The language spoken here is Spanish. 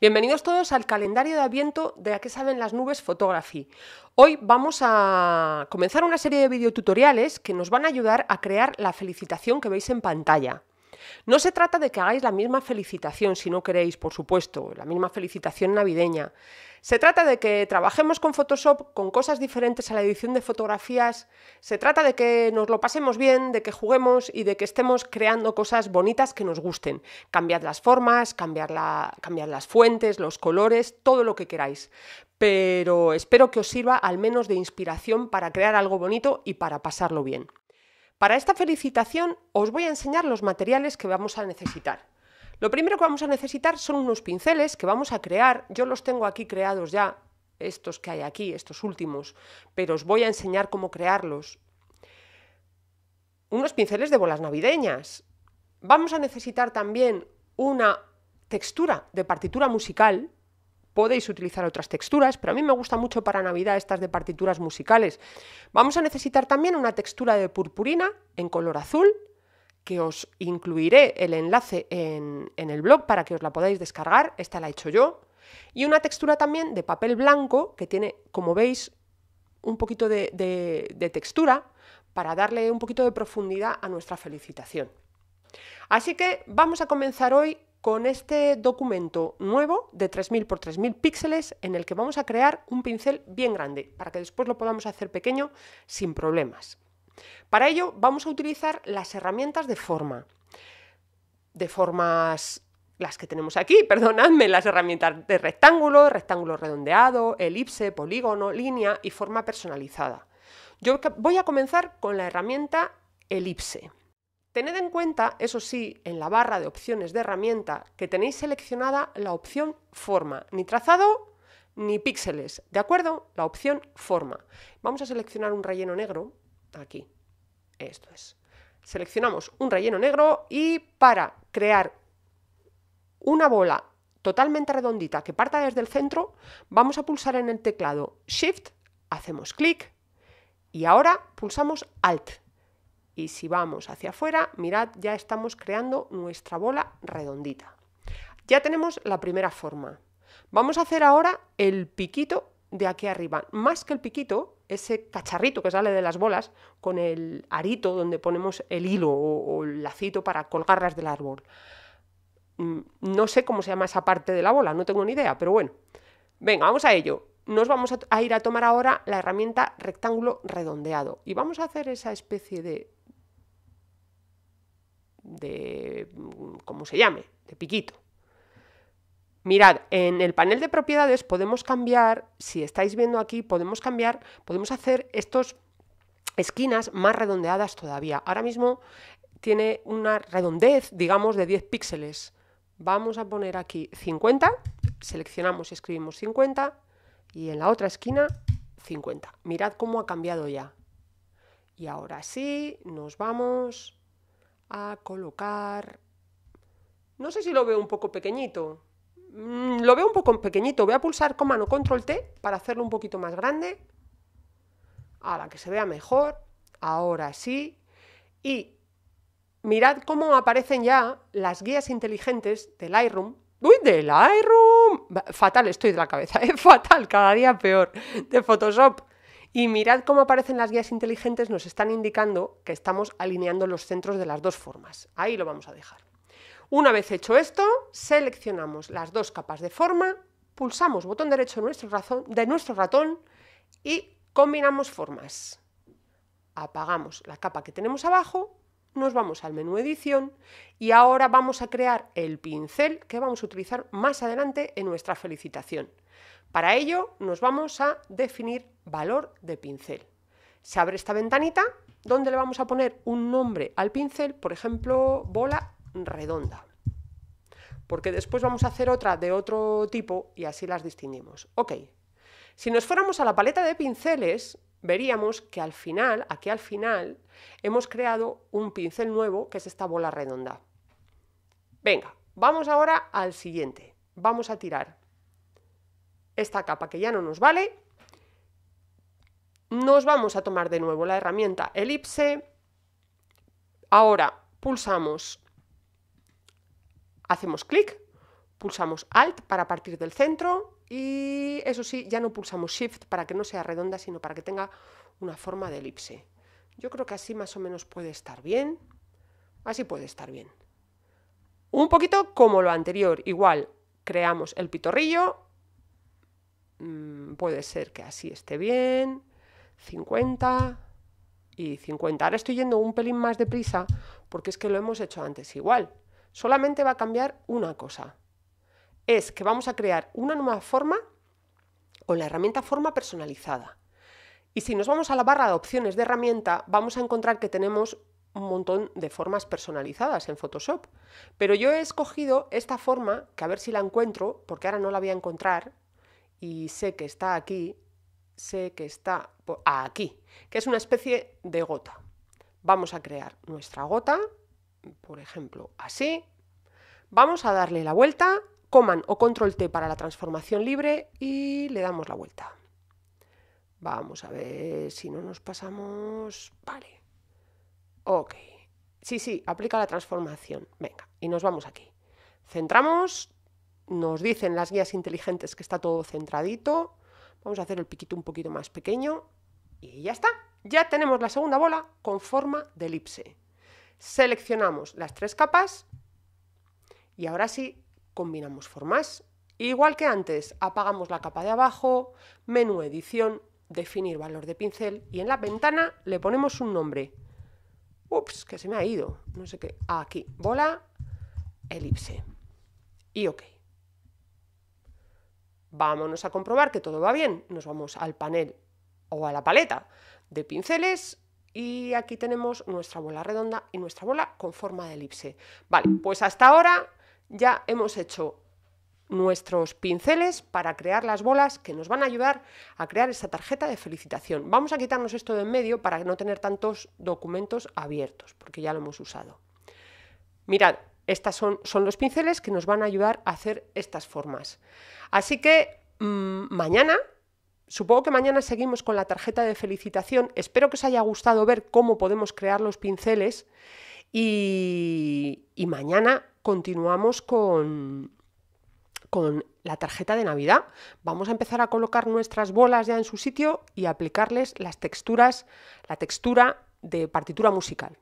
Bienvenidos todos al calendario de aviento de A qué saben las nubes Photography. Hoy vamos a comenzar una serie de videotutoriales que nos van a ayudar a crear la felicitación que veis en pantalla. No se trata de que hagáis la misma felicitación, si no queréis, por supuesto, la misma felicitación navideña. Se trata de que trabajemos con Photoshop, con cosas diferentes a la edición de fotografías. Se trata de que nos lo pasemos bien, de que juguemos y de que estemos creando cosas bonitas que nos gusten. Cambiad las formas, cambiad las fuentes, los colores, todo lo que queráis. Pero espero que os sirva al menos de inspiración para crear algo bonito y para pasarlo bien. Para esta felicitación os voy a enseñar los materiales que vamos a necesitar. Lo primero que vamos a necesitar son unos pinceles que vamos a crear, yo los tengo aquí creados ya, estos que hay aquí, estos últimos, pero os voy a enseñar cómo crearlos. Unos pinceles de bolas navideñas. Vamos a necesitar también una textura de partitura musical, Podéis utilizar otras texturas, pero a mí me gusta mucho para Navidad estas de partituras musicales. Vamos a necesitar también una textura de purpurina en color azul, que os incluiré el enlace en, el blog para que os la podáis descargar. Esta la he hecho yo. Y una textura también de papel blanco que tiene, como veis, un poquito de, de, de textura para darle un poquito de profundidad a nuestra felicitación. Así que vamos a comenzar hoy con este documento nuevo de 3000 por 3000 píxeles en el que vamos a crear un pincel bien grande para que después lo podamos hacer pequeño sin problemas. Para ello vamos a utilizar las herramientas de forma, de formas las que tenemos aquí, perdonadme, las herramientas de rectángulo, rectángulo redondeado, elipse, polígono, línea y forma personalizada. Yo voy a comenzar con la herramienta elipse. Tened en cuenta, eso sí, en la barra de opciones de herramienta que tenéis seleccionada la opción forma, ni trazado ni píxeles, ¿de acuerdo? La opción forma. Vamos a seleccionar un relleno negro, aquí, esto es. Seleccionamos un relleno negro y para crear una bola totalmente redondita que parta desde el centro, vamos a pulsar en el teclado Shift, hacemos clic y ahora pulsamos Alt. Y si vamos hacia afuera, mirad, ya estamos creando nuestra bola redondita. Ya tenemos la primera forma. Vamos a hacer ahora el piquito de aquí arriba. Más que el piquito, ese cacharrito que sale de las bolas con el arito donde ponemos el hilo o, el lacito para colgarlas del árbol. Mm, no sé cómo se llama esa parte de la bola, no tengo ni idea, pero bueno. Venga, vamos a ello nos vamos a, ir a tomar ahora la herramienta rectángulo redondeado y vamos a hacer esa especie de de cómo se llame, de piquito. Mirad, en el panel de propiedades podemos cambiar, si estáis viendo aquí, podemos cambiar, podemos hacer estas esquinas más redondeadas todavía. Ahora mismo tiene una redondez, digamos, de 10 píxeles. Vamos a poner aquí 50, seleccionamos y escribimos 50, y en la otra esquina 50. Mirad cómo ha cambiado ya. Y ahora sí, nos vamos a colocar... No sé si lo veo un poco pequeñito. Mm, lo veo un poco pequeñito. Voy a pulsar con mano control T para hacerlo un poquito más grande. A que se vea mejor. Ahora sí. Y mirad cómo aparecen ya las guías inteligentes del Lightroom. ¡Uy, del Lightroom! Fatal estoy de la cabeza, ¿eh? fatal, cada día peor. De Photoshop. Y mirad cómo aparecen las guías inteligentes, nos están indicando que estamos alineando los centros de las dos formas. Ahí lo vamos a dejar. Una vez hecho esto, seleccionamos las dos capas de forma, pulsamos botón derecho de nuestro, ratón y combinamos formas. Apagamos la capa que tenemos abajo nos vamos al menú edición y ahora vamos a crear el pincel que vamos a utilizar más adelante en nuestra felicitación. Para ello nos vamos a definir valor de pincel. Se abre esta ventanita donde le vamos a poner un nombre al pincel, por ejemplo, bola redonda. Porque después vamos a hacer otra de otro tipo y así las distinguimos. Ok, si nos fuéramos a la paleta de pinceles, veríamos que al final, aquí al final, hemos creado un pincel nuevo, que es esta bola redonda. Venga, vamos ahora al siguiente. Vamos a tirar esta capa que ya no nos vale. Nos vamos a tomar de nuevo la herramienta elipse. Ahora pulsamos, hacemos clic Pulsamos Alt para partir del centro y eso sí, ya no pulsamos Shift para que no sea redonda, sino para que tenga una forma de elipse. Yo creo que así más o menos puede estar bien. Así puede estar bien. Un poquito como lo anterior, igual creamos el pitorrillo. Mm, puede ser que así esté bien. 50 y 50. Ahora estoy yendo un pelín más deprisa porque es que lo hemos hecho antes igual. Solamente va a cambiar una cosa es que vamos a crear una nueva forma con la herramienta forma personalizada. Y si nos vamos a la barra de opciones de herramienta, vamos a encontrar que tenemos un montón de formas personalizadas en Photoshop. Pero yo he escogido esta forma, que a ver si la encuentro, porque ahora no la voy a encontrar, y sé que está aquí, sé que está ah, aquí, que es una especie de gota. Vamos a crear nuestra gota, por ejemplo, así. Vamos a darle la vuelta coman o control T para la transformación libre y le damos la vuelta. Vamos a ver si no nos pasamos... Vale. Ok. Sí, sí, aplica la transformación. Venga, y nos vamos aquí. Centramos, nos dicen las guías inteligentes que está todo centradito. Vamos a hacer el piquito un poquito más pequeño y ya está. Ya tenemos la segunda bola con forma de elipse. Seleccionamos las tres capas y ahora sí combinamos formas. Igual que antes, apagamos la capa de abajo, menú edición, definir valor de pincel y en la ventana le ponemos un nombre. Ups, que se me ha ido, no sé qué. Aquí, bola, elipse. Y ok. Vámonos a comprobar que todo va bien. Nos vamos al panel o a la paleta de pinceles y aquí tenemos nuestra bola redonda y nuestra bola con forma de elipse. Vale, pues hasta ahora ya hemos hecho nuestros pinceles para crear las bolas que nos van a ayudar a crear esta tarjeta de felicitación. Vamos a quitarnos esto de en medio para no tener tantos documentos abiertos, porque ya lo hemos usado. Mirad, estos son, son los pinceles que nos van a ayudar a hacer estas formas. Así que mm, mañana Supongo que mañana seguimos con la tarjeta de felicitación. Espero que os haya gustado ver cómo podemos crear los pinceles y, y mañana continuamos con, con la tarjeta de Navidad. Vamos a empezar a colocar nuestras bolas ya en su sitio y aplicarles las texturas, la textura de partitura musical.